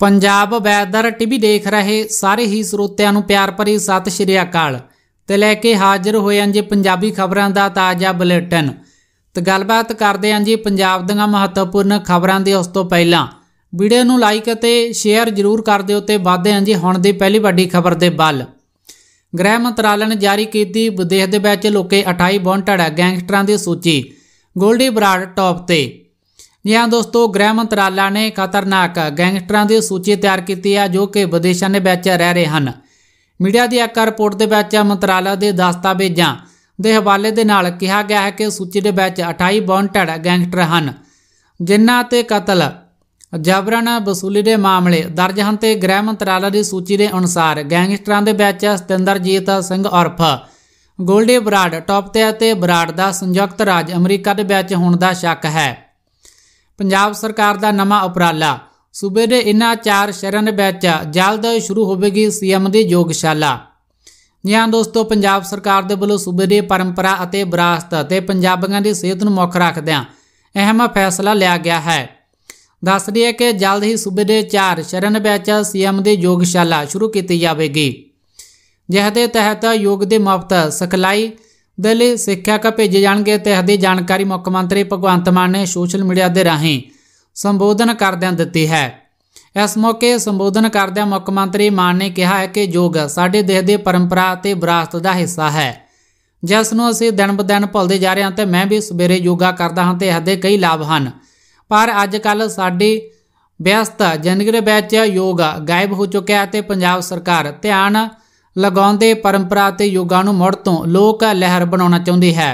Punjab weather TV ਦੇਖ ਰਹੇ ਸਾਰੇ ਹੀ ਸਰੋਤਿਆਂ ਨੂੰ ਪਿਆਰ ਭਰੀ ਸਤਿ ਸ਼੍ਰੀ ਅਕਾਲ ਤੇ ਲੈ ਕੇ ਹਾਜ਼ਰ ਹੋਏ ਹਾਂ ਜੀ ਪੰਜਾਬੀ ਖਬਰਾਂ ਦਾ ਤਾਜ਼ਾ ਬੁਲੇਟਿਨ ਤੇ ਗੱਲਬਾਤ ਕਰਦੇ ਹਾਂ ਜੀ ਪੰਜਾਬ ਦੀਆਂ ਮਹੱਤਵਪੂਰਨ ਖਬਰਾਂ ਦੇ ਉਸ ਤੋਂ ਪਹਿਲਾਂ ਵੀਡੀਓ ਨੂੰ ਲਾਈਕ ਅਤੇ ਸ਼ੇਅਰ ਜ਼ਰੂਰ ਕਰ ਦਿਓ ਤੇ ਵਾਧੇ ਹਾਂ ਜੀ ਹੁਣ ਦੀ ਪਹਿਲੀ ਵੱਡੀ ਖਬਰ ਦੇ ਵੱਲ ਗ੍ਰਹਿ ਮੰਤਰਾਲੇ ਨੇ ਜਾਰੀ ਕੀਤੀ ਵਿਦੇਸ਼ ਦੇ ਵਿੱਚ ਲੋਕੇ 28 ਬੌਂਟੜਾ ਗੈਂਗਸਟਰਾਂ ਦੀ ਸੂਚੀ ਗੋਲਡੀ ਬਰਾੜ ਟੌਪ ਤੇ ਜੀ ਹਾਂ ਦੋਸਤੋ ਗ੍ਰਹਿ ਮੰਤਰਾਲਾ ਨੇ ਖਤਰਨਾਕ ਗੈਂਗਸਟਰਾਂ ਦੀ ਸੂਚੀ ਤਿਆਰ ਕੀਤੀ ਹੈ ਜੋ ਕਿ ਵਿਦੇਸ਼ਾਂ ਦੇ ਵਿੱਚ ਰਹਿ ਰਹੇ ਹਨ ਮੀਡੀਆ ਦੀ ਇੱਕ ਰਿਪੋਰਟ ਦੇ ਵਿੱਚ ਮੰਤਰਾਲਾ ਦੇ ਦਸਤਾਵੇਜ਼ਾਂ ਦੇ ਹਵਾਲੇ ਦੇ ਨਾਲ ਕਿਹਾ ਗਿਆ ਹੈ ਕਿ ਸੂਚੀ ਦੇ ਵਿੱਚ 28 ਬੌਂਟਡ ਗੈਂਗਸਟਰ ਹਨ ਜਿਨ੍ਹਾਂ ਤੇ ਕਤਲ ਜਬਰਨ ਵਸੂਲੀ ਦੇ ਮਾਮਲੇ ਦਰਜ ਹਨ ਤੇ ਗ੍ਰਹਿ ਮੰਤਰਾਲਾ ਦੀ ਸੂਚੀ ਦੇ ਅਨੁਸਾਰ ਗੈਂਗਸਟਰਾਂ ਦੇ ਵਿੱਚ ਸਤਿੰਦਰਜੀਤ ਸਿੰਘ ਔਰਫ ਗੋਲਡੀ ਬਰਾਡ ਟੌਪ ਤੇ ਅਤੇ ਬਰਾਡ ਦਾ ਸੰਯੁਕਤ ਰਾਜ ਅਮਰੀਕਾ ਦੇ ਵਿੱਚ ਹੋਣ ਦਾ ਸ਼ੱਕ ਹੈ ਪੰਜਾਬ ਸਰਕਾਰ ਦਾ ਨਵਾਂ ਉਪਰਾਲਾ ਸੂਬੇ ਦੇ ਇਨ੍ਹਾਂ ਚਾਰ ਸ਼ਹਿਰਾਂ ਦੇ ਵਿੱਚ ਜਲਦ ਸ਼ੁਰੂ ਹੋਵੇਗੀ ਸੀਐਮ ਦੀ ਯੋਗਸ਼ਾਲਾ ਨਿਆਂ ਦੋਸਤੋ ਪੰਜਾਬ ਸਰਕਾਰ ਦੇ ਵੱਲੋਂ ਸੂਬੇ ਦੀ ਪਰੰਪਰਾ ਅਤੇ ਵਿਰਾਸਤ ਤੇ ਪੰਜਾਬੀਆਂ ਦੀ ਸਿਹਤ ਨੂੰ ਮੁੱਖ ਰੱਖਦਿਆਂ ਅਹਿਮ ਫੈਸਲਾ ਲਿਆ ਗਿਆ ਹੈ ਦੱਸ ਦਈਏ ਕਿ ਜਲਦ ਹੀ ਸੂਬੇ ਦੇ ਚਾਰ ਸ਼ਹਿਰਾਂ ਵਿੱਚ ਸੀਐਮ ਦੀ ਯੋਗਸ਼ਾਲਾ ਸ਼ੁਰੂ ਕੀਤੀ ਜਾਵੇਗੀ ਜਿਹਦੇ ਤਹਿਤ ਯੋਗ ਦੇ ਮੁਫਤ ਸਿਖਲਾਈ ਦਿੱਲੀ ਕਾ ਭੇਜੇ ਜਾਣਗੇ ਤੇ ਇਸ ਦੀ ਜਾਣਕਾਰੀ ਮੁੱਖ ਮੰਤਰੀ ਭਗਵੰਤ ਮਾਨ ਨੇ ਸੋਸ਼ਲ ਮੀਡੀਆ ਦੇ ਰਾਹੀਂ ਸੰਬੋਧਨ ਕਰਦਿਆਂ ਦਿੱਤੀ ਹੈ ਇਸ ਮੌਕੇ ਸੰਬੋਧਨ ਕਰਦਿਆਂ ਮੁੱਖ ਮੰਤਰੀ ਮਾਨ ਨੇ ਕਿਹਾ ਹੈ ਕਿ ਯੋਗ ਸਾਡੇ ਦੇਸ਼ ਦੇ ਪਰੰਪਰਾ ਤੇ ਵਿਰਾਸਤ ਦਾ ਹਿੱਸਾ ਹੈ ਜਿਸ ਨੂੰ ਅਸੀਂ ਦਿਨ ਬਦਿਨ ਭੁੱਲਦੇ ਜਾ ਰਹੇ ਹਾਂ ਤੇ ਮੈਂ ਵੀ ਸਵੇਰੇ ਯੋਗਾ ਕਰਦਾ ਹਾਂ ਤੇ ਇਸ ਦੇ ਕਈ ਲਾਭ ਹਨ ਪਰ ਅੱਜ ਕੱਲ ਸਾਡੀ ਵਿਅਸਤ ਜਨਗਰੇ ਦੇ ਵਿੱਚ ਯੋਗਾ ਗਾਇਬ ਹੋ ਚੁੱਕਿਆ ਹੈ ਤੇ ਪੰਜਾਬ ਸਰਕਾਰ ਧਿਆਨ ਲਗਾਉਂਦੇ ਪਰੰਪਰਾ ਤੇ ਯੋਗਾ ਨੂੰ ਮੁੜ ਤੋਂ ਲੋਕ ਲਹਿਰ ਬਣਾਉਣਾ ਚਾਹੁੰਦੀ ਹੈ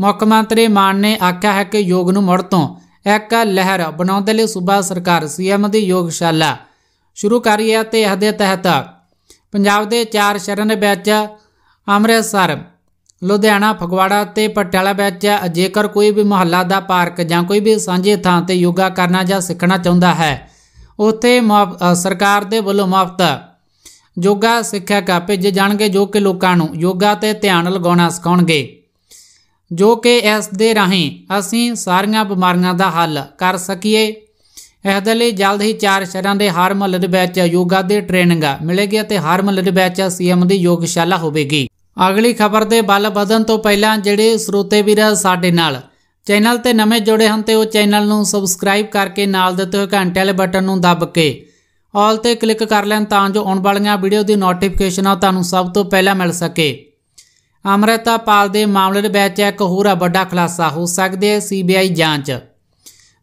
ਮੁੱਖ ਮੰਤਰੀ ਮਾਨ ਨੇ ਆਖਿਆ ਹੈ ਕਿ ਯੋਗ ਨੂੰ ਮੁੜ ਤੋਂ ਇੱਕ ਲਹਿਰ ਬਣਾਉਣ ਦੇ ਲਈ ਸੂਬਾ ਸਰਕਾਰ ਸੀਐਮ ਦੀ ਯੋਗਸ਼ਾਲਾ ਸ਼ੁਰੂ ਕਰ ਰਹੀ ਹੈ ਤੇ ਇਸ ਦੇ ਤਹਿਤ ਪੰਜਾਬ ਦੇ ਚਾਰ ਸ਼ਹਿਰਾਂ ਦੇ ਵਿੱਚ ਅੰਮ੍ਰਿਤਸਰ ਲੁਧਿਆਣਾ ਫਗਵਾੜਾ ਤੇ ਪਟਿਆਲਾ ਵਿੱਚ ਜੇਕਰ ਕੋਈ ਵੀ ਮੁਹੱਲਾ ਦਾ ਪਾਰਕ ਜਾਂ ਕੋਈ ਵੀ ਸਾਂਝੇ ਥਾਂ ਤੇ ਯੋਗਾ ਕਰਨਾ ਜਾਂ ਸਿੱਖਣਾ ਚਾਹੁੰਦਾ ਹੈ ਉੱਥੇ ਸਰਕਾਰ ਦੇ ਵੱਲੋਂ ਮੁਫਤ ਯੋਗਾ ਸਿੱਖਿਆ ਭੇਜੇ ਜਾਣਗੇ ਜੋ ਕਿ ਲੋਕਾਂ ਨੂੰ ਯੋਗਾ ਤੇ ਧਿਆਨ ਲਗਾਉਣਾ ਸਿਖਾਉਣਗੇ ਜੋ ਕਿ ਇਸ ਦੇ ਰਾਹੀਂ ਅਸੀਂ ਸਾਰੀਆਂ ਬਿਮਾਰੀਆਂ ਦਾ ਹੱਲ ਕਰ ਸਕੀਏ ਇਸ ਦੇ ਲਈ ਜਲਦ ਹੀ ਚਾਰ ਸ਼ਹਿਰਾਂ ਦੇ ਹਰ ਮਹੱਲੇ ਦੇ ਵਿੱਚ ਯੋਗਾ ਦੀ ਟ੍ਰੇਨਿੰਗ ਮਿਲੇਗੀ ਅਤੇ ਹਰ ਮਹੱਲੇ ਦੇ ਵਿੱਚ ਸੀਐਮ ਦੀ ਯੋਗਸ਼ਾਲਾ ਹੋਵੇਗੀ ਅਗਲੀ ਖਬਰ ਦੇ ਬਲ ਵਧਣ ਤੋਂ ਪਹਿਲਾਂ ਜਿਹੜੇ ਸਰੋਤੇ ਵੀਰ ਸਾਡੇ ਨਾਲ ਚੈਨਲ ਤੇ ਨਵੇਂ ਜੁੜੇ ਹਨ ਤੇ ਉਹ ਚੈਨਲ ਨੂੰ ਸਬਸਕ੍ਰਾਈਬ ਕਰਕੇ ਨਾਲ ਦਿੱਤੇ ਹੋਏ ਘੰਟੇ ਵਾਲੇ ਬਟਨ ਨੂੰ ਦਬ ਕੇ ਆਲ ਤੇ ਕਲਿੱਕ ਕਰ ਲੈਣ ਤਾਂ ਜੋ ਆਉਣ ਵਾਲੀਆਂ ਵੀਡੀਓ ਦੀ ਨੋਟੀਫਿਕੇਸ਼ਨ ਆ ਤੁਹਾਨੂੰ ਸਭ ਤੋਂ ਪਹਿਲਾਂ ਮਿਲ ਸਕੇ ਅਮਰਤਾ ਪਾਲ ਦੇ ਮਾਮਲੇ ਦੇ ਵਿੱਚ ਇੱਕ ਹੋਰ ਵੱਡਾ ਖੁਲਾਸਾ ਹੋ ਸਕਦੇ ਹੈ ਸੀਬੀਆਈ ਜਾਂਚ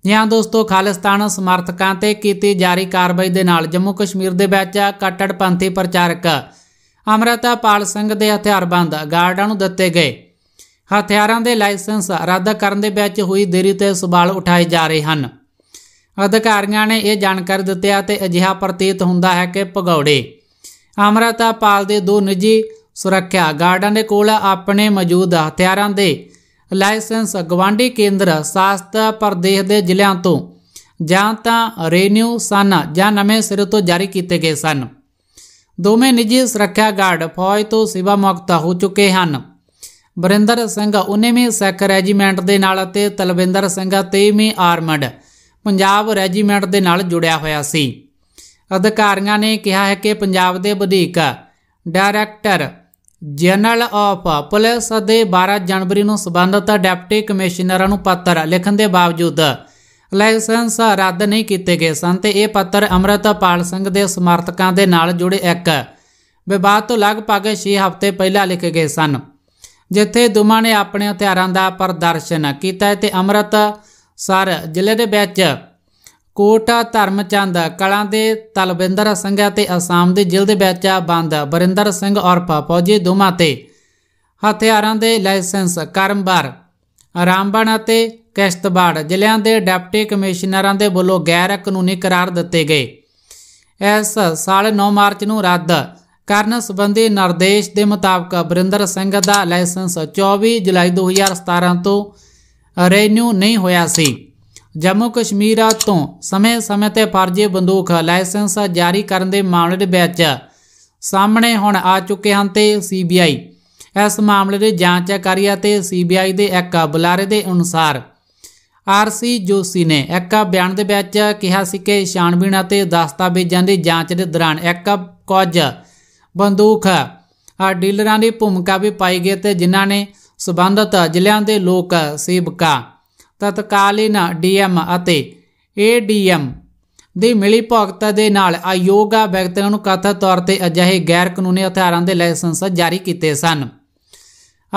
ਜਿਹਾਂ ਦੋਸਤੋ ਖਾਲਿਸਤਾਨ ਸਮਰਥਕਾਂ ਤੇ ਕੀਤੀ ਜਾਰੀ ਕਾਰਵਾਈ ਦੇ ਨਾਲ ਜੰਮੂ ਕਸ਼ਮੀਰ ਦੇ ਵਿੱਚ ਪੰਥੀ ਪ੍ਰਚਾਰਕ ਅਮਰਤਾ ਪਾਲ ਸਿੰਘ ਦੇ ਹਥਿਆਰਬੰਦ ਗਾਰਡਾਂ ਨੂੰ ਦਿੱਤੇ ਗਏ ਹਥਿਆਰਾਂ ਦੇ ਲਾਇਸੈਂਸ ਰੱਦ ਕਰਨ ਦੇ ਵਿੱਚ ਹੋਈ ਦੇਰੀ ਤੇ ਸਵਾਲ ਉਠਾਏ ਜਾ ਰਹੇ ਹਨ ਅਧਿਕਾਰੀਆਂ ਨੇ ਇਹ ਜਾਣਕਾਰੀ ਦਿੱਤੀ ਤੇ ਅਜਿਹਾ ਪ੍ਰਤੀਤ ਹੁੰਦਾ ਹੈ ਕਿ ਭਗੌੜੇ ਅਮਰਤਾਪਾਲ ਦੇ ਦੋ ਨਿੱਜੀ ਸੁਰੱਖਿਆ ਗਾਰਡਾਂ ਦੇ ਕੋਲ ਆਪਣੇ ਮੌਜੂਦ ਹਥਿਆਰਾਂ ਦੇ ਲਾਇਸੈਂਸ ਗਵਾਂਡੀ ਕੇਂਦਰ ਸਾਸਤ ਪ੍ਰਦੇਸ਼ ਦੇ ਜ਼ਿਲ੍ਹਿਆਂ ਤੋਂ ਜਾਂ ਤਾਂ ਰੈਨਿਊ ਸਨ ਜਾਂ ਨਵੇਂ ਸਿਰੇ ਤੋਂ ਜਾਰੀ ਕੀਤੇ ਗਏ ਸਨ ਦੋਵੇਂ ਨਿੱਜੀ ਸੁਰੱਖਿਆ ਗਾਰਡ ਫੌਜ ਤੋਂ ਸੇਵਾ ਮੁਕਤ ਹੋ ਚੁੱਕੇ ਹਨ ਬਰਿੰਦਰ ਸਿੰਘ 19ਵੇਂ ਸੈਕ ਰੈਜੀਮੈਂਟ ਦੇ ਨਾਲ ਅਤੇ ਤਲਵਿੰਦਰ ਸਿੰਘ 23ਵੇਂ ਆਰਮਡ ਪੰਜਾਬ ਰੈਜੀਮੈਂਟ ਦੇ ਨਾਲ ਜੁੜਿਆ ਹੋਇਆ ਸੀ ਅਧਿਕਾਰੀਆਂ ਨੇ ਕਿਹਾ ਹੈ ਕਿ ਪੰਜਾਬ ਦੇ ਵਧੀਕ ਡਾਇਰੈਕਟਰ ਜਨਰਲ ਆਫ ਪੁਲਿਸ ਦੇ 12 ਜਨਵਰੀ ਨੂੰ ਸਬੰਧਤ ਡਿਪਟੀ ਕਮਿਸ਼ਨਰਾਂ ਨੂੰ ਪੱਤਰ ਲਿਖਣ ਦੇ ਬਾਵਜੂਦ ਲਾਇਸੈਂਸ ਰੱਦ ਨਹੀਂ ਕੀਤੇ ਗਏ ਸਨ ਤੇ ਇਹ ਪੱਤਰ ਅਮਰਤਪਾਲ ਸਿੰਘ ਦੇ ਸਮਰਥਕਾਂ ਦੇ ਨਾਲ ਜੁੜੇ ਇੱਕ ਵਿਵਾਦ ਤੋਂ ਲਗਭਗ 6 ਹਫ਼ਤੇ ਪਹਿਲਾਂ ਲਿਖੇ ਗਏ ਸਨ ਜਿੱਥੇ ਦੁਮਾ ਨੇ ਆਪਣੇ ਹਥਿਆਰਾਂ ਦਾ ਪ੍ਰਦਰਸ਼ਨ ਕੀਤਾ ਤੇ ਅਮਰਤ ਸਰ ਜ਼ਿਲ੍ਹੇ ਦੇ ਵਿੱਚ ਕੋਟ ਧਰਮਚੰਦ ਕਲਾਂ ਦੇ ਤਲਵਿੰਦਰ ਸਿੰਘ ਅਤੇ ਅਸਾਮ ਦੇ ਜ਼ਿਲ੍ਹੇ ਦੇ ਵਿੱਚ ਬੰਦ ਬਰਿੰਦਰ ਸਿੰਘ ਔਰਪ ਫੌਜੀ ਦੋਵਾਂ ਤੇ ਹਥਿਆਰਾਂ ਦੇ ਲਾਇਸੈਂਸ ਕਰਮਬਾਰ ਰਾਮਬਣ ਅਤੇ ਕਿਸ਼ਤਬਾੜ ਜ਼ਿਲ੍ਹਿਆਂ ਦੇ ਡਿਪਟੀ ਕਮਿਸ਼ਨਰਾਂ ਦੇ ਵੱਲੋਂ ਗੈਰ ਕਾਨੂੰਨੀ ਕਰਾਰ ਦਿੱਤੇ ਗਏ ਇਸ ਸਾਲ 9 ਮਾਰਚ ਨੂੰ ਰੱਦ ਕਰਨ ਸੰਬੰਧੀ ਨਿਰਦੇਸ਼ ਦੇ ਮੁਤਾਬਕ ਬਰਿੰਦਰ ਸਿੰਘ ਦਾ ਲਾਇਸੈਂਸ 24 ਜੁਲਾਈ 2017 ਤੋਂ ਰੈਨਿਊ ਨਹੀਂ ਹੋਇਆ ਸੀ ਜੰਮੂ ਕਸ਼ਮੀਰ ਤੋਂ ਸਮੇਂ-ਸਮੇਂ ਤੇ ਫਰਜ਼ੀ ਬੰਦੂਕ ਲਾਇਸੈਂਸ ਜਾਰੀ ਕਰਨ ਦੇ ਮਾਮਲੇ ਦੇ ਵਿੱਚ ਸਾਹਮਣੇ ਹੁਣ ਆ ਚੁੱਕੇ ਹਨ ਤੇ ਸੀਬੀਆਈ ਇਸ ਮਾਮਲੇ ਦੀ ਜਾਂਚ ਕਰੀ ਅਤੇ ਸੀਬੀਆਈ ਦੇ ਇੱਕ ਬੁਲਾਰੇ ਦੇ ਅਨੁਸਾਰ ਆਰਸੀ ਜੋਸੀ ਨੇ ਇੱਕ ਬਿਆਨ ਦੇ ਵਿੱਚ ਕਿਹਾ ਸੀ ਕਿ ਛਾਣਬੀਣ ਅਤੇ ਦਸਤਾਵੇਜ਼ਾਂ ਦੀ ਜਾਂਚ ਦੇ ਦੌਰਾਨ ਇੱਕ ਕੁਝ ਬੰਦੂਕ ਡੀਲਰਾਂ ਦੀ ਭੂਮਿਕਾ ਵੀ ਪਾਈ ਗਈ ਤੇ ਜਿਨ੍ਹਾਂ ਨੇ ਸਬੰਧਤ ਜ਼ਿਲ੍ਹਿਆਂ ਦੇ ਲੋਕ ਸੇਵਕਾ ਤਤਕਾਲੀਨ ਡੀਐਮ ਅਤੇ ਏਡੀਐਮ ਦੀ ਮਿਲੀ ਭੁਗਤ ਦੇ ਨਾਲ ਆਯੋਗਾ ਵਿਅਕਤੀਆਂ ਨੂੰ ਕਥਿਤ ਤੌਰ ਤੇ ਅਜਿਹੇ ਗੈਰ ਕਾਨੂੰਨੀ ਹਥਿਆਰਾਂ ਦੇ ਲਾਇਸੈਂਸ ਜਾਰੀ ਕੀਤੇ ਸਨ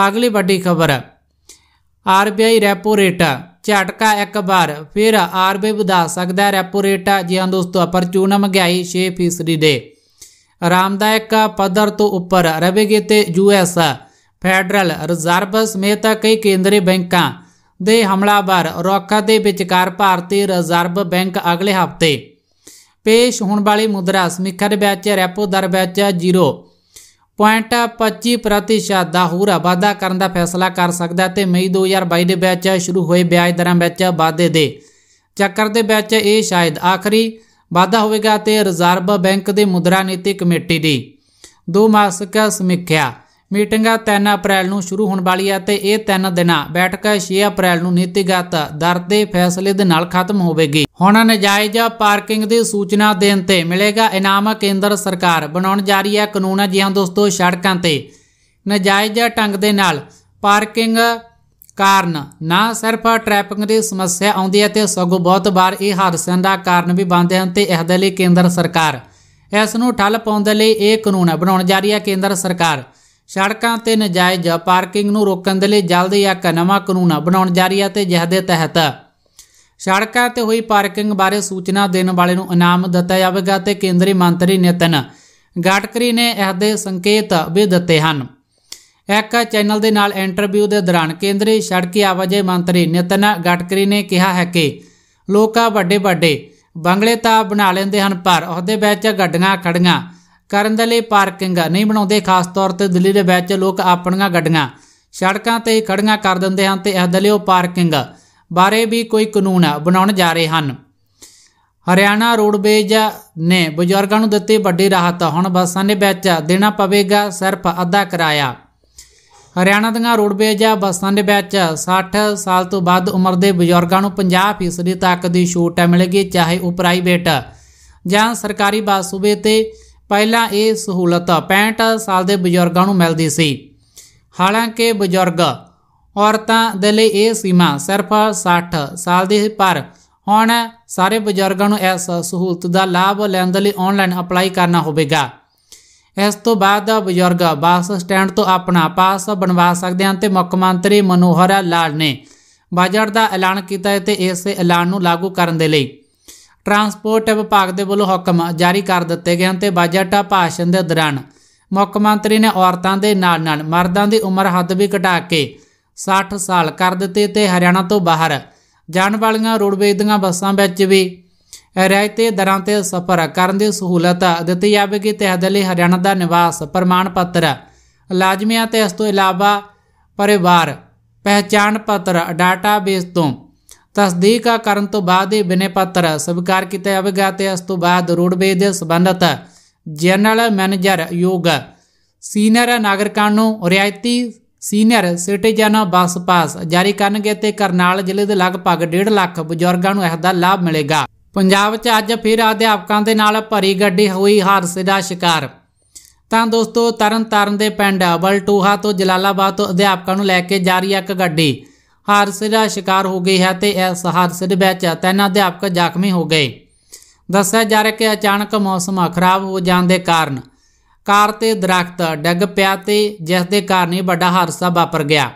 ਅਗਲੀ ਵੱਡੀ ਖਬਰ ਆਰਬੀਆਈ ਰੈਪੋ ਰੇਟ ਝਟਕਾ ਇੱਕ ਵਾਰ ਫਿਰ ਆਰਬੀ ਵਧਾ ਸਕਦਾ ਹੈ ਰੈਪੋ ਰੇਟ ਜੀ ਹਾਂ ਦੋਸਤੋ ਪਰਚੂਨ ਮਹਿੰਗਾਈ 6% ਦੇ ਆਰਾਮਦਾਇਕ ਪੱਧਰ ਤੋਂ ਉੱਪਰ ਰਵੇਗੀ ਤੇ ਯੂਐਸ ਫੈਡਰਲ ਰਿਜ਼ਰਵ ਸਮੇਤ ਕਈ ਕੇਂਦਰੀ ਬੈਂਕਾਂ ਦੇ ਹਮਲਾਵਰ ਰੋਕਾ ਦੇ ਵਿਚਕਾਰ ਭਾਰਤੀ ਰਿਜ਼ਰਵ ਬੈਂਕ ਅਗਲੇ ਹਫ਼ਤੇ ਪੇਸ਼ ਹੋਣ ਵਾਲੀ ਮੁਦਰਾ ਸਮੀਖਿਆ ਦੇ ਵਿੱਚ ਰੈਪੋ ਦਰ ਵਿੱਚ 0.25% ਦਾ ਹੋਰ ਵਾਧਾ ਕਰਨ ਦਾ ਫੈਸਲਾ ਕਰ ਸਕਦਾ ਹੈ ਤੇ ਮਈ 2022 ਦੇ ਵਿੱਚ ਸ਼ੁਰੂ ਹੋਏ ਵਿਆਜ ਦਰਾਂ ਵਿੱਚ ਵਾਧੇ ਦੇ ਚੱਕਰ ਦੇ ਵਿੱਚ ਇਹ ਸ਼ਾਇਦ ਆਖਰੀ ਵਾਧਾ ਹੋਵੇਗਾ ਤੇ ਰਿਜ਼ਰਵ ਬੈਂਕ ਦੇ ਮੁਦਰਾ ਨੀਤੀ ਕਮੇਟੀ ਦੀ ਦੋ ਮਾਸਿਕ ਸਮੀਖਿਆ ਮੀਟਿੰਗ 3 ਅਪ੍ਰੈਲ ਨੂੰ ਸ਼ੁਰੂ ਹੋਣ ਵਾਲੀ ਹੈ ਤੇ ਇਹ 3 ਦਿਨਾਂ ਬੈਠਕ 6 ਅਪ੍ਰੈਲ ਨੂੰ ਨੀਤੀਗਤ ਦਰ ਦੇ ਫੈਸਲੇ ਦੇ ਨਾਲ ਖਤਮ ਹੋਵੇਗੀ ਹੁਣ ਨਜਾਇਜ਼ ਪਾਰਕਿੰਗ ਦੀ ਸੂਚਨਾ ਦੇਣ ਤੇ ਮਿਲੇਗਾ ਇਨਾਮ ਕੇਂਦਰ ਸਰਕਾਰ ਬਣਾਉਣ ਜਾ ਰਹੀ ਹੈ ਕਾਨੂੰਨ ਜੀ ਦੋਸਤੋ ਸੜਕਾਂ ਤੇ ਨਜਾਇਜ਼ ਟੰਗ ਦੇ ਨਾਲ ਪਾਰਕਿੰਗ ਕਾਰਨ ਨਾ ਸਿਰਫ ਟ੍ਰੈਫਿਕ ਦੀ ਸਮੱਸਿਆ ਆਉਂਦੀ ਹੈ ਤੇ ਸਗੋਂ ਬਹੁਤ ਵਾਰ ਇਹ ਹਾਦਸਿਆਂ ਦਾ ਕਾਰਨ ਵੀ ਬਣਦੇ ਹਨ ਤੇ ਇਹਦੇ ਲਈ ਕੇਂਦਰ ਸਰਕਾਰ ਇਸ ਨੂੰ ਠੱਲ ਪਾਉਣ ਦੇ ਲਈ ਇਹ ਕਾਨੂੰਨ ਬਣਾਉਣ ਜਾ ਰਹੀ ਹੈ ਕੇਂਦਰ ਸਰਕਾਰ ਸੜਕਾਂ ਤੇ ਨਜਾਇਜ਼ ਪਾਰਕਿੰਗ ਨੂੰ ਰੋਕਣ ਦੇ ਲਈ ਜਲਦ ਹੀ ਇੱਕ ਨਵਾਂ ਕਾਨੂੰਨ ਬਣਾਉਣ ਜਾ ਰਹੀ ਹੈ ਤੇ ਜਿਸ ਦੇ ਤਹਿਤ ਸੜਕਾਂ ਤੇ ਹੋਈ ਪਾਰਕਿੰਗ ਬਾਰੇ ਸੂਚਨਾ ਦੇਣ ਵਾਲੇ ਨੂੰ ਇਨਾਮ ਦਿੱਤਾ ਜਾਵੇਗਾ ਤੇ ਕੇਂਦਰੀ ਮੰਤਰੀ ਨਿਤਨ ਗਾਟਕਰੀ ਨੇ ਇਸ ਦੇ ਸੰਕੇਤ ਵੀ ਦਿੱਤੇ ਹਨ ਇੱਕ ਚੈਨਲ ਦੇ ਨਾਲ ਇੰਟਰਵਿਊ ਦੇ ਦੌਰਾਨ ਕੇਂਦਰੀ ਸੜਕੀ ਆਵਾਜਾਈ ਮੰਤਰੀ ਨਿਤਨ ਗਾਟਕਰੀ ਨੇ ਕਿਹਾ ਹੈ ਕਿ ਲੋਕਾਂ ਵੱਡੇ ਵੱਡੇ ਬੰਗਲੇ ਤਾਂ ਬਣਾ ਲੈਂਦੇ ਹਨ ਪਰ ਉਹਦੇ ਵਿੱਚ ਗੱਡੀਆਂ ਖੜੀਆਂ ਕਰਨ ਦੇ ਲਈ ਪਾਰਕਿੰਗ ਨਹੀਂ ਬਣਾਉਂਦੇ ਖਾਸ ਤੌਰ ਤੇ ਦਿੱਲੀ ਦੇ ਵਿੱਚ ਲੋਕ ਆਪਣੀਆਂ ਗੱਡੀਆਂ ਸੜਕਾਂ ਤੇ ਖੜੀਆਂ ਕਰ ਦਿੰਦੇ ਹਨ ਤੇ ਇਹ ਦਲਿਓ ਪਾਰਕਿੰਗ ਬਾਰੇ ਵੀ ਕੋਈ ਕਾਨੂੰਨ ਬਣਾਉਣ ਜਾ ਰਹੇ ਹਨ ਹਰਿਆਣਾ ਰੋਡਵੇਜ ਨੇ ਬਜ਼ੁਰਗਾਂ ਨੂੰ ਦਿੱਤੀ ਵੱਡੀ ਰਾਹਤ ਹੁਣ ਬੱਸਾਂ ਦੇ ਵਿੱਚ ਦੇਣਾ ਪਵੇਗਾ ਸਿਰਫ ਅੱਧਾ ਕਿਰਾਇਆ ਹਰਿਆਣਾ ਦੀਆਂ ਰੋਡਵੇਜ ਬੱਸਾਂ ਦੇ ਵਿੱਚ 60 ਸਾਲ ਤੋਂ ਵੱਧ ਉਮਰ ਦੇ ਬਜ਼ੁਰਗਾਂ ਨੂੰ 50% ਤੱਕ ਦੀ ਛੋਟ ਮਿਲੇਗੀ ਚਾਹੇ ਉਹ ਪ੍ਰਾਈਵੇਟ ਜਾਂ ਸਰਕਾਰੀ ਬੱਸ ਹੋਵੇ ਤੇ ਪਹਿਲਾਂ ਇਹ ਸਹੂਲਤ 65 ਸਾਲ ਦੇ ਬਜ਼ੁਰਗਾਂ ਨੂੰ ਮਿਲਦੀ ਸੀ ਹਾਲਾਂਕਿ ਬਜ਼ੁਰਗ ਔਰਤਾਂ ਦੇ ਲਈ ਇਹ ਸੀਮਾ ਸਿਰਫ 60 ਸਾਲ ਦੀ ਪਰ ਹੁਣ ਸਾਰੇ ਬਜ਼ੁਰਗਾਂ ਨੂੰ ਇਸ ਸਹੂਲਤ ਦਾ ਲਾਭ ਲੈਣ ਦੇ ਲਈ ਆਨਲਾਈਨ ਅਪਲਾਈ ਕਰਨਾ ਹੋਵੇਗਾ ਇਸ ਤੋਂ ਬਾਅਦ ਬਜ਼ੁਰਗ ਬੱਸ ਸਟੈਂਡ ਤੋਂ ਆਪਣਾ ਪਾਸ ਬਣਵਾ ਸਕਦੇ ਹਨ ਤੇ ਮੁੱਖ ਮੰਤਰੀ ਮਨੋਹਰ ਲਾਲ ਨੇ ਬਜਟ ਦਾ ਐਲਾਨ ਕੀਤਾ ਹੈ ਤੇ ਇਸ ਐਲਾਨ ਨੂੰ ਲਾਗੂ ਕਰਨ ਦੇ ਲਈ ਟਰਾਂਸਪੋਰਟ ਵਿਭਾਗ ਦੇ ਵੱਲੋਂ ਹੁਕਮ ਜਾਰੀ ਕਰ ਦਿੱਤੇ ਗਏ ਹਨ ਤੇ ਬਜਟ ਭਾਸ਼ਣ ਦੇ ਦੌਰਾਨ ਮੁੱਖ ਮੰਤਰੀ ਨੇ ਔਰਤਾਂ ਦੇ ਨਾਲ-ਨਾਲ ਮਰਦਾਂ ਦੀ ਉਮਰ ਹੱਦ ਵੀ ਘਟਾ ਕੇ 60 ਸਾਲ ਕਰ ਦਿੱਤੇ ਤੇ ਹਰਿਆਣਾ ਤੋਂ ਬਾਹਰ ਜਾਣ ਵਾਲੀਆਂ ਰੋਡਵੇਜ਼ ਦੀਆਂ ਬੱਸਾਂ ਵਿੱਚ ਵੀ ਰਾਇਤੇ ਦਰਾਂ ਤੇ ਸਫ਼ਰ ਕਰਨ ਦੀ ਸਹੂਲਤ ਦਿੱਤੀ ਜਾਵੇਗੀ ਤੇ ਹਦਲੇ ਲਈ ਹਰਿਆਣਾ ਦਾ ਨਿਵਾਸ ਪ੍ਰਮਾਣ ਪੱਤਰ ਲਾਜ਼ਮੀ ਹੈ ਤੇ ਇਸ ਤੋਂ ਇਲਾਵਾ ਪਰਿਵਾਰ ਪਹਿਚਾਣ ਪੱਤਰ ਡਾਟਾਬੇਸ ਤੋਂ ਤਸਦੀਕ ਕਰਨ ਤੋਂ ਬਾਅਦ ਇਹ ਬਿਨੇ ਪੱਤਰ ਸਵੀਕਾਰ ਕੀਤਾ ਜਾਵੇਗਾ ਤੇ ਇਸ ਤੋਂ ਬਾਅਦ ਰੋਡਵੇਜ਼ ਦੇ ਸਬੰਧਤ ਜਨਰਲ ਮੈਨੇਜਰ ਯੋਗ ਸੀਨੀਅਰ ਨਾਗਰਿਕਾਂ ਨੂੰ ਰਿਆਇਤੀ ਸੀਨੀਅਰ ਸਿਟੀਜ਼ਨ ਬੱਸ ਪਾਸ ਜਾਰੀ ਕਰਨਗੇ ਤੇ ਕਰਨਾਲ ਜ਼ਿਲ੍ਹੇ ਦੇ ਲਗਭਗ 1.5 ਲੱਖ ਬਜ਼ੁਰਗਾਂ ਨੂੰ ਇਸ ਦਾ ਲਾਭ ਮਿਲੇਗਾ ਪੰਜਾਬ 'ਚ ਅੱਜ ਫਿਰ ਅਧਿਆਪਕਾਂ ਦੇ ਨਾਲ ਭਰੀ ਗੱਡੀ ਹੋਈ ਹਾਦਸੇ ਦਾ ਸ਼ਿਕਾਰ ਤਾਂ ਦੋਸਤੋ ਤਰਨਤਾਰਨ ਦੇ ਪਿੰਡ ਬਲਟੂਹਾ ਤੋਂ ਜਲਾਲਾਬਾਦ ਤੋਂ ਅਧਿਆਪਕਾਂ ਨੂੰ ਲੈ ਕੇ ਜਾ ਰਹੀ ਇੱਕ ਗੱਡੀ ਹਾਦਸੇ ਦਾ ਸ਼ਿਕਾਰ ਹੋ ਗਈ ਹੈ ਤੇ ਇਸ ਹਾਦਸੇ ਦੇ ਵਿੱਚ ਤਿੰਨ ਅਧਿਆਪਕ ਜ਼ਖਮੀ ਹੋ ਗਏ ਦੱਸਿਆ ਜਾ ਰਿਹਾ ਕਿ ਅਚਾਨਕ ਮੌਸਮ ਖਰਾਬ ਹੋ ਜਾਣ ਦੇ ਕਾਰਨ ਕਾਰ ਤੇ ਦਰਖਤ ਡਿੱਗ ਪਿਆ ਤੇ ਜਿਸ ਦੇ ਕਾਰਨ ਇਹ ਵੱਡਾ ਹਾਦਸਾ ਵਾਪਰ ਗਿਆ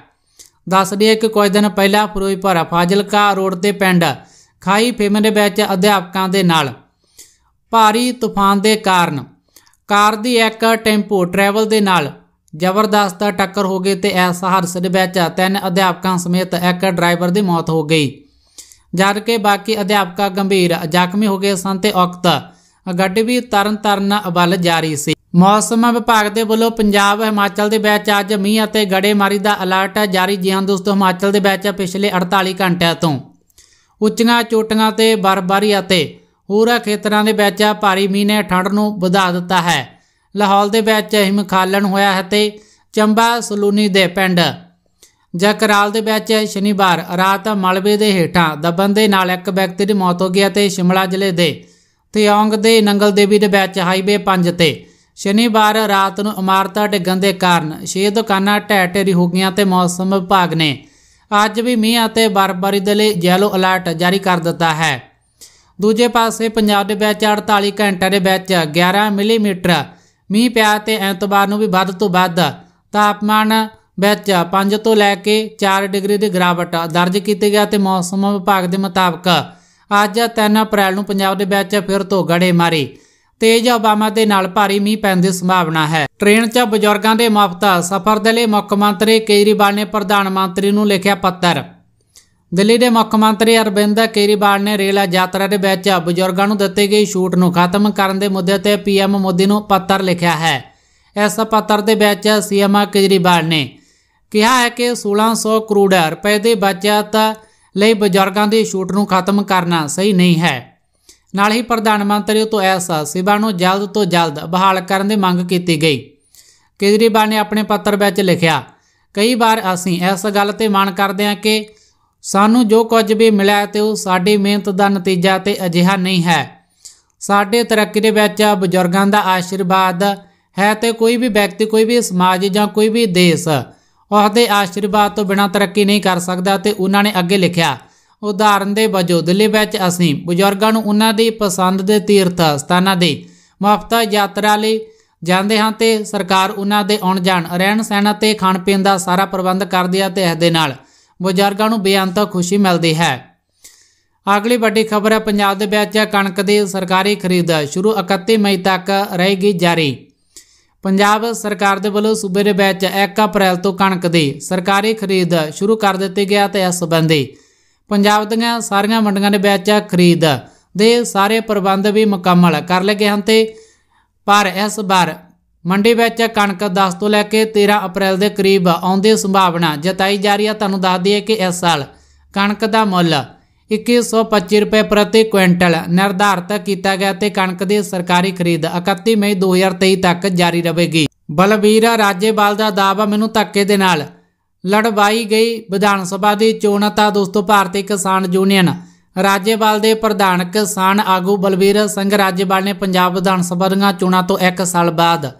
ਦੱਸ ਦਈਏ ਕਿ ਕੁਝ ਦਿਨ ਪਹਿਲਾਂ ਫਿਰੋਜ਼ਪੁਰ ਫਾਜ਼ਿਲਕਾ ਰੋਡ ਤੇ ਪਿੰਡ ਖਾਈ ਫੇਮ ਦੇ ਵਿੱਚ ਅਧਿਆਪਕਾਂ ਦੇ ਨਾਲ ਭਾਰੀ ਤੂਫਾਨ ਦੇ ਕਾਰਨ ਕਾਰ ਦੀ ਇੱਕ ਟੈਂਪੋ ਟਰੈਵਲ ਦੇ ਨਾਲ ਜ਼ਬਰਦਸਤ ਟੱਕਰ ਹੋ ਗਈ ਤੇ ਇਸ ਹਾਦਸੇ ਵਿੱਚ ਤਿੰਨ ਅਧਿਆਪਕਾਂ ਸਮੇਤ ਇੱਕ ਡਰਾਈਵਰ ਦੀ ਮੌਤ ਹੋ ਗਈ ਜਦ ਕਿ ਬਾਕੀ ਅਧਿਆਪਕ ਗੰਭੀਰ ਜ਼ਖਮੀ ਹੋ ਗਏ ਸਨ ਤੇ ਉਕਤ ਗੱਡੀ ਵੀ ਤਰਨ ਤਰਨ ਵੱਲ ਜਾਰੀ ਸੀ ਮੌਸਮ ਵਿਭਾਗ ਦੇ ਵੱਲੋਂ ਪੰਜਾਬ ਹਿਮਾਚਲ ਦੇ ਵਿੱਚ ਅੱਜ ਮੀਂਹ ਅਤੇ ਗੜੇਮਾਰੀ ਦਾ ਅਲਰਟ ਜਾਰੀ ਜੀ ਹਾਂ ਦੋਸਤੋ ਹਿਮਾਚਲ ਦੇ ਵਿੱਚ ਪਿਛਲੇ 48 ਘੰਟਿਆਂ ਤੋਂ ਉੱਚੀਆਂ ਚੋਟੀਆਂ ਤੇ ਬਰਬਾਰੀ ਅਤੇ ਹੋਰ ਖੇਤਰਾਂ ਦੇ ਵਿੱਚ ਭਾਰੀ ਮੀਂਹ ਨੇ ਠੰਡ ਨੂੰ ਵਧਾ ਦਿੱਤਾ ਹੈ ਲਾਹੌਲ ਦੇ ਵਿੱਚ ਹਿਮਖਾਲਣ ਹੋਇਆ ਹੈ ਤੇ ਚੰਬਾ ਸਲੂਨੀ ਦੇ ਪਿੰਡ ਜਕਰਾਲ ਦੇ ਵਿੱਚ ਸ਼ਨੀਵਾਰ ਰਾਤ ਮਲਬੇ ਦੇ ਹੇਠਾਂ ਦਬਨ ਦੇ ਨਾਲ ਇੱਕ ਵਿਅਕਤੀ ਦੀ ਮੌਤ ਹੋ ਗਈ ਤੇ ਸ਼ਿਮਲਾ ਜ਼ਿਲ੍ਹੇ ਦੇ ਤਿਆਂਗ ਦੇ ਨੰਗਲ ਦੇਵੀ ਦੇ ਵਿੱਚ ਹਾਈਵੇ 5 ਤੇ ਸ਼ਨੀਵਾਰ ਰਾਤ ਨੂੰ ਇਮਾਰਤਾਂ ਡਿੱਗਣ ਦੇ ਕਾਰਨ ਛੇ ਦੁਕਾਨਾਂ ਢਹਿ ਢੇਰੀ ਹੋ ਗਈਆਂ ਤੇ ਮੌਸਮ ਵਿਭਾਗ ਨੇ ਅੱਜ ਵੀ ਮੀਂਹ ਅਤੇ ਬਰਫ਼ਬਾਰੀ ਦੇ ਲਈ ਜੈਲੋ ਅਲਰਟ ਜਾਰੀ ਕਰ ਦਿੱਤਾ ਹੈ ਦੂਜੇ ਪਾਸੇ ਪੰਜਾਬ ਦੇ ਵਿੱਚ 48 ਘੰਟਿਆਂ ਦੇ ਵਿੱਚ 11 ਮਿਲੀਮੀਟਰ ਮੀਂਹ ਪਿਆ ਤੇ ਐਤਵਾਰ ਨੂੰ ਵੀ ਵੱਧ ਤੋਂ ਵੱਧ ਤਾਪਮਾਨ ਵਿੱਚ 5 ਤੋਂ ਲੈ ਕੇ 4 ਡਿਗਰੀ ਦੇ ਗਰਾਵਟ ਦਰਜ ਕੀਤੇ ਗਿਆ ਤੇ ਮੌਸਮ ਵਿਭਾਗ ਦੇ ਮੁਤਾਬਕ ਅੱਜ 3 ਅਪ੍ਰੈਲ ਨੂੰ ਪੰਜਾਬ ਦੇ ਵਿੱਚ ਫਿਰ ਤੋਂ ਗੜੇ ਮਾਰੇ ਤੇਜ਼ ਹਵਾਵਾਂ ਦੇ ਨਾਲ ਭਾਰੀ ਮੀਂਹ ਪੈਣ ਦੀ ਸੰਭਾਵਨਾ ਹੈ ਟ੍ਰੇਨ 'ਚ ਬਜ਼ੁਰਗਾਂ ਦੇ ਮੁਫਤ ਸਫ਼ਰ ਦੇ ਲਈ ਮੁੱਖ ਮੰਤਰੀ ਕੇਜਰੀਵਾਲ ਨੇ ਪ੍ਰਧਾਨ ਮੰਤਰੀ ਨੂੰ ਲਿਖਿਆ ਪੱਤਰ ਦਿੱਲੀ ਦੇ ਮੁੱਖ ਮੰਤਰੀ ਅਰਵਿੰਦ ਕੇਜਰੀਵਾਲ ਨੇ ਰੇਲ ਯਾਤਰਾ ਦੇ ਵਿੱਚ ਬਜ਼ੁਰਗਾਂ ਨੂੰ ਦਿੱਤੀ ਗਈ ਛੂਟ ਨੂੰ ਖਤਮ ਕਰਨ ਦੇ ਮੁੱਦੇ ਤੇ ਪੀਐਮ ਮੋਦੀ ਨੂੰ ਪੱਤਰ ਲਿਖਿਆ ਹੈ ਇਸ ਪੱਤਰ ਦੇ ਵਿੱਚ ਸੀਐਮ ਕੇਜਰੀਵਾਲ ਨੇ ਕਿਹਾ ਹੈ ਕਿ 1600 ਕਰੋੜ ਰੁਪਏ ਦੇ ਬਚਤ ਲਈ ਬਜ਼ੁਰਗਾਂ ਦੀ ਛੂਟ ਨੂੰ ਖਤਮ ਕਰਨਾ ਸਹੀ ਨਹੀਂ ਹੈ ਨਾਲ ਹੀ ਪ੍ਰਧਾਨ ਮੰਤਰੀ ਤੋਂ ਐਸਾ ਸੇਵਾ ਨੂੰ ਜਲਦ ਤੋਂ ਜਲਦ ਬਹਾਲ ਕਰਨ ਦੀ ਮੰਗ ਕੀਤੀ ਗਈ ਕੇਜਰੀਵਾਲ ਨੇ ਆਪਣੇ ਪੱਤਰ ਵਿੱਚ ਲਿਖਿਆ ਕਈ ਵਾਰ ਅਸੀਂ ਇਸ ਗੱਲ ਤੇ ਮਾਣ ਕਰਦੇ ਹਾਂ ਕਿ ਸਾਨੂੰ ਜੋ ਕੁਝ ਵੀ ਮਿਲਿਆ ਤੇ ਉਹ ਸਾਡੀ ਮਿਹਨਤ ਦਾ ਨਤੀਜਾ ਤੇ ਅਜਿਹਾ ਨਹੀਂ ਹੈ ਸਾਡੇ ਤਰੱਕੀ ਦੇ ਵਿੱਚ ਬਜ਼ੁਰਗਾਂ ਦਾ ਆਸ਼ੀਰਵਾਦ ਹੈ ਤੇ ਕੋਈ ਵੀ ਵਿਅਕਤੀ ਕੋਈ ਵੀ ਸਮਾਜ ਜਾਂ ਕੋਈ ਵੀ ਦੇਸ਼ ਉਹਦੇ ਆਸ਼ੀਰਵਾਦ ਤੋਂ ਬਿਨਾਂ ਤਰੱਕੀ ਨਹੀਂ ਕਰ ਸਕਦਾ ਤੇ ਉਹਨਾਂ ਨੇ ਅੱਗੇ ਲਿਖਿਆ ਉਦਾਹਰਨ ਦੇ ਵਜੋਂ ਦਿੱਲੀ ਵਿੱਚ ਅਸੀਂ ਬਜ਼ੁਰਗਾਂ ਨੂੰ ਉਹਨਾਂ ਦੀ ਪਸੰਦ ਦੇ ਤੀਰਥ ਸਥਾਨਾਂ ਦੇ ਮਾਫਤਾ ਯਾਤਰਾ ਲਈ ਜਾਂਦੇ ਹਾਂ ਤੇ ਸਰਕਾਰ ਉਹਨਾਂ ਦੇ ਆਉਣ ਜਾਣ ਰਹਿਣ ਸਹਿਣ ਤੇ ਖਾਣ ਪੀਣ ਦਾ ਸਾਰਾ ਪ੍ਰਬੰਧ ਕਰਦੀ ਹੈ ਤੇ ਇਸ ਦੇ ਨਾਲ ਬਜ਼ੁਰਗਾਂ ਨੂੰ ਬੇਅੰਤ ਖੁਸ਼ੀ ਮਿਲਦੀ ਹੈ ਅਗਲੀ ਵੱਡੀ ਖਬਰ ਹੈ ਪੰਜਾਬ ਦੇ ਵਿੱਚ ਕਣਕ ਦੀ ਸਰਕਾਰੀ ਖਰੀਦ ਸ਼ੁਰੂ 31 ਮਈ ਤੱਕ ਰਹੇਗੀ ਜਾਰੀ ਪੰਜਾਬ ਸਰਕਾਰ ਦੇ ਵੱਲੋਂ ਸੂਬੇ ਦੇ ਵਿੱਚ 1 ਅਪ੍ਰੈਲ ਤੋਂ ਕਣਕ ਦੀ ਸਰਕਾਰੀ ਖਰੀਦ ਸ਼ੁਰੂ ਕਰ ਦਿੱਤੀ ਗਿਆ ਤੇ ਇਸ ਸੰਬੰਧੀ ਪੰਜਾਬ ਦੀਆਂ ਸਾਰੀਆਂ ਮੰਡੀਆਂ ਦੇ ਵਿੱਚ ਖਰੀਦ ਦੇ ਸਾਰੇ ਪ੍ਰਬੰਧ ਵੀ ਮੁਕੰਮਲ ਕਰ ਲਏ ਗਏ ਹਨ ਤੇ ਪਰ ਇਸ ਵਾਰ ਮੰਡੀ ਵਿੱਚ ਕਣਕ 10 ਤੋਂ ਲੈ ਕੇ 13 ਅਪ੍ਰੈਲ ਦੇ ਕਰੀਬ ਆਉਣ ਦੀ ਸੰਭਾਵਨਾ ਜਤਾਈ ਜਾ ਰਹੀ ਹੈ ਤੁਹਾਨੂੰ ਦੱਸ ਦਈਏ ਕਿ ਇਸ ਸਾਲ ਕਣਕ ਦਾ ਮੁੱਲ 2125 ਰੁਪਏ ਪ੍ਰਤੀ ਕੁਇੰਟਲ ਨਿਰਧਾਰਤ ਕੀਤਾ ਗਿਆ ਤੇ ਕਣਕ ਦੀ ਸਰਕਾਰੀ ਖਰੀਦ 31 ਮਈ 2023 ਤੱਕ ਜਾਰੀ ਰਹੇਗੀ ਬਲਵੀਰ ਰਾਜੇਵਾਲ ਦਾ ਦਾਅਵਾ ਮੈਨੂੰ ਧੱਕੇ ਦੇ ਨਾਲ ਲੜਵਾਈ ਗਈ ਵਿਧਾਨ ਸਭਾ ਦੀ ਚੋਣ ਤਾਂ ਦੋਸਤੋ ਭਾਰਤੀ ਕਿਸਾਨ ਯੂਨੀਅਨ ਰਾਜੇਵਾਲ ਦੇ ਪ੍ਰਧਾਨ ਕਿਸਾਨ ਆਗੂ ਬਲਵੀਰ ਸਿੰਘ ਰਾਜੇਵਾਲ ਨੇ ਪੰਜਾਬ ਵਿਧਾਨ ਸਭਾ ਦੀਆਂ ਚੋਣਾਂ ਤੋਂ 1 ਸਾਲ ਬਾਅਦ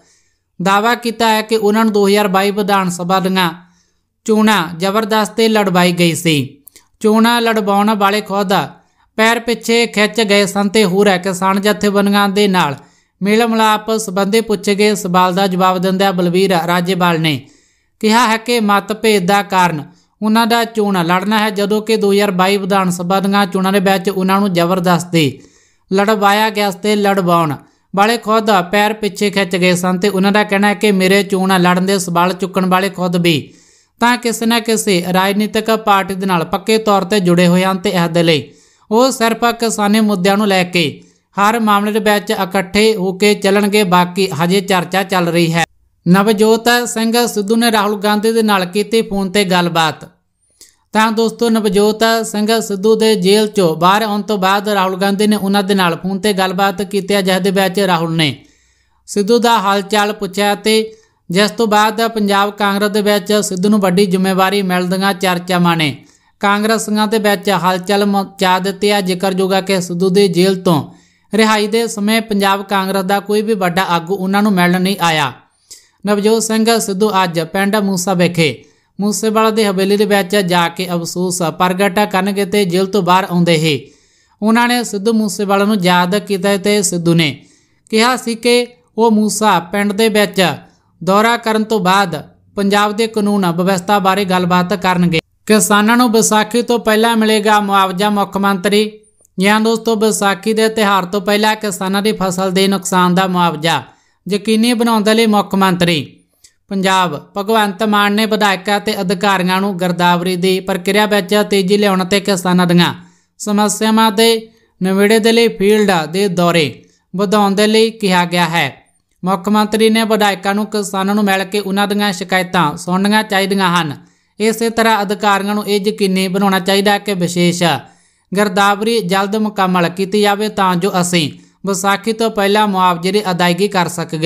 ਦਾਵਾ ਕੀਤਾ ਹੈ ਕਿ ਉਹਨਾਂ ਨੂੰ 2022 ਵਿਧਾਨ ਸਭਾ ਦੀਆਂ ਚੋਣਾਂ ਜ਼ਬਰਦਸਤ ਤੇ ਲੜਵਾਈ ਗਈ ਸੀ ਚੋਣਾਂ ਲੜਵਾਉਣ ਵਾਲੇ ਖੁਦ ਪੈਰ ਪਿੱਛੇ ਖਿੱਚ ਗਏ ਸਨ ਤੇ ਹੋਰ ਕਿਸਾਨ ਜਥੇਬੰਦੀਆਂ ਦੇ ਨਾਲ ਮੇਲ ਮਲਾਪ ਸਬੰਧੇ ਪੁੱਛੇ ਗਏ ਸਵਾਲ ਦਾ ਜਵਾਬ ਦਿੰਦਿਆਂ ਬਲਵੀਰ ਰਾਜੇਵਾਲ ਨੇ ਕਿਹਾ ਹੈ ਕਿ ਮਤਭੇਦ ਦਾ ਕਾਰਨ ਉਹਨਾਂ ਦਾ ਚੋਣ ਲੜਨਾ ਹੈ ਜਦੋਂ ਕਿ 2022 ਵਿਧਾਨ ਸਭਾ ਦੀਆਂ ਚੋਣਾਂ ਦੇ ਵਿੱਚ ਉਹਨਾਂ ਨੂੰ ਜ਼ਬਰਦਸਤ ਲੜਵਾਇਆ ਗਿਆ ਤੇ ਲੜਵਾਉਣ ਵਾਲੇ ਖੁਦ ਪੈਰ ਪਿੱਛੇ ਖਿੱਚ ਗਏ ਸਨ ਤੇ ਉਹਨਾਂ ਦਾ ਕਹਿਣਾ ਹੈ ਕਿ ਮੇਰੇ ਚੋਣਾਂ ਲੜਨ ਦੇ ਸਵਾਲ ਚੁੱਕਣ ਵਾਲੇ ਖੁਦ ਵੀ ਤਾਂ ਕਿਸੇ ਨਾ ਕਿਸੇ ਰਾਜਨੀਤਿਕ ਪਾਰਟੀ ਦੇ ਨਾਲ ਪੱਕੇ ਤੌਰ ਤੇ ਜੁੜੇ ਹੋਏ ਹਨ ਤੇ ਇਸ ਦੇ ਲਈ ਉਹ ਸਿਰਫ ਕਿਸਾਨੀ ਮੁੱਦਿਆਂ ਨੂੰ ਲੈ ਕੇ ਹਰ ਮਾਮਲੇ ਦੇ ਵਿੱਚ ਇਕੱਠੇ ਹੋ ਕੇ ਚੱਲਣਗੇ ਬਾਕੀ ਹਜੇ ਚਰਚਾ ਚੱਲ ਰਹੀ ਹੈ ਨਵਜੋਤ ਸਿੰਘ ਸਿੱਧੂ ਨੇ ਰਾਹੁਲ ਗਾਂਧੀ ਦੇ ਨਾਲ ਕੀਤੀ ਫੋਨ ਤੇ ਗੱਲਬਾਤ ਤਾਂ ਦੋਸਤੋ ਨਵਜੋਤ ਸਿੰਘ ਸਿੱਧੂ ਦੇ ਜੇਲ੍ਹ 'ਚੋਂ ਬਾਹਰ ਆਉਣ ਤੋਂ ਬਾਅਦ ਰਾਹੁਲ ਗਾਂਧੀ ਨੇ ਉਹਨਾਂ ਦੇ ਨਾਲ ਫੋਨ ਤੇ ਗੱਲਬਾਤ ਕੀਤੀ ਜਿਸ ਦੇ ਵਿੱਚ ਰਾਹੁਲ ਨੇ ਸਿੱਧੂ ਦਾ ਹਾਲਚਾਲ ਪੁੱਛਿਆ ਤੇ ਜਿਸ ਤੋਂ ਬਾਅਦ ਪੰਜਾਬ ਕਾਂਗਰਸ ਦੇ ਵਿੱਚ ਸਿੱਧੂ ਨੂੰ ਵੱਡੀ ਜ਼ਿੰਮੇਵਾਰੀ ਮਿਲਦੀਆਂ ਚਰਚਾਵਾਂ ਨੇ ਕਾਂਗਰਸੀਆਂ ਦੇ ਵਿੱਚ ਹਲਚਲ ਮਚਾ ਦਿੱਤੀ ਹੈ ਜ਼ਿਕਰਯੋਗ ਹੈ ਕਿ ਸਿੱਧੂ ਦੀ ਜੇਲ੍ਹ ਤੋਂ ਰਿਹਾਈ ਦੇ ਸਮੇਂ ਪੰਜਾਬ ਕਾਂਗਰਸ ਦਾ ਕੋਈ ਵੀ ਵੱਡਾ ਆਗੂ ਉਹਨਾਂ ਨੂੰ ਮਿਲਣ ਨਹੀਂ ਆਇਆ ਨਵਜੋਤ ਸਿੰਘ ਸਿੱਧੂ ਅੱਜ ਪਿੰਡ ਮੂਸਾ ਵਿਖੇ ਮੂਸੇਵਾਲਾ ਦੇ ਹਵੇਲੀ ਦੇ ਵਿੱਚ ਜਾ ਕੇ ਅਫਸੋਸ ਪ੍ਰਗਟ ਕਰਨਗੇ ਤੇ ਜੇਲ੍ਹ ਤੋਂ ਬਾਹਰ ਆਉਂਦੇ ਹੀ ਉਹਨਾਂ ਨੇ ਸਿੱਧੂ ਮੂਸੇਵਾਲਾ ਨੂੰ ਯਾਦ ਕੀਤਾ ਤੇ ਸਿੱਧੂ ਨੇ ਕਿਹਾ ਸੀ ਕਿ ਉਹ ਮੂਸਾ ਪਿੰਡ ਦੇ ਵਿੱਚ ਦੌਰਾ ਕਰਨ ਤੋਂ ਬਾਅਦ ਪੰਜਾਬ ਦੇ ਕਾਨੂੰਨ ਵਿਵਸਥਾ ਬਾਰੇ ਗੱਲਬਾਤ ਕਰਨਗੇ ਕਿਸਾਨਾਂ ਨੂੰ ਵਿਸਾਖੀ ਤੋਂ ਪਹਿਲਾਂ ਮਿਲੇਗਾ ਮੁਆਵਜ਼ਾ ਮੁੱਖ ਮੰਤਰੀ ਜਾਂ ਦੋਸਤੋ ਵਿਸਾਖੀ ਦੇ ਤਿਹਾਰ ਤੋਂ ਪਹਿਲਾਂ ਕਿਸਾਨਾਂ ਦੀ ਫਸਲ ਦੇ ਨੁਕਸਾਨ ਦਾ ਮੁਆਵਜ਼ਾ ਯਕੀਨੀ ਬਣਾਉਣ ਦੇ ਲਈ ਮੁੱਖ ਮੰਤਰੀ ਪੰਜਾਬ ਭਗਵੰਤ ਮਾਨ ਨੇ ਵਿਧਾਇਕਾਂ ਤੇ ਅਧਿਕਾਰੀਆਂ ਨੂੰ ਗਰਦਾਵਰੀ ਦੀ ਪ੍ਰਕਿਰਿਆ ਵਿੱਚ ਤੇਜ਼ੀ ਲਿਆਉਣ ਤੇ ਕਿਸਾਨਾਂ ਦੀਆਂ ਸਮੱਸਿਆਵਾਂ ਦੇ ਨਵੇੜੇ ਦੇ ਲਈ ਫੀਲਡ ਦੇ ਦੌਰੇ ਵਧਾਉਣ ਦੇ ਲਈ ਕਿਹਾ ਗਿਆ ਹੈ ਮੁੱਖ ਮੰਤਰੀ ਨੇ ਵਿਧਾਇਕਾਂ ਨੂੰ ਕਿਸਾਨਾਂ ਨੂੰ ਮਿਲ ਕੇ ਉਹਨਾਂ ਦੀਆਂ ਸ਼ਿਕਾਇਤਾਂ ਸੁਣਨੀਆਂ ਚਾਹੀਦੀਆਂ ਹਨ ਇਸੇ ਤਰ੍ਹਾਂ ਅਧਿਕਾਰੀਆਂ ਨੂੰ ਇਹ ਯਕੀਨੀ ਬਣਾਉਣਾ ਚਾਹੀਦਾ ਕਿ ਵਿਸ਼ੇਸ਼ ਗਰਦਾਵਰੀ ਜਲਦ ਮੁਕੰਮਲ ਕੀਤੀ ਜਾਵੇ ਤਾਂ ਜੋ ਅਸੀਂ ਵਿਸਾਖੀ ਤੋਂ ਪਹਿਲਾਂ ਮੁਆਵਜ਼ੇ ਦੀ ਅਦਾਇਗੀ ਕਰ ਸਕੀਏ